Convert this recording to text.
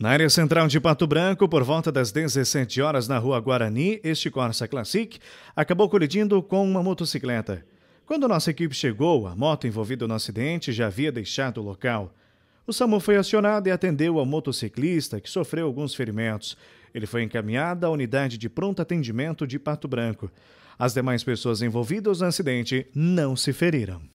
Na área central de Pato Branco, por volta das 17 horas na rua Guarani, este Corsa Classic acabou colidindo com uma motocicleta. Quando nossa equipe chegou, a moto envolvida no acidente já havia deixado o local. O SAMU foi acionado e atendeu ao motociclista, que sofreu alguns ferimentos. Ele foi encaminhado à unidade de pronto atendimento de Pato Branco. As demais pessoas envolvidas no acidente não se feriram.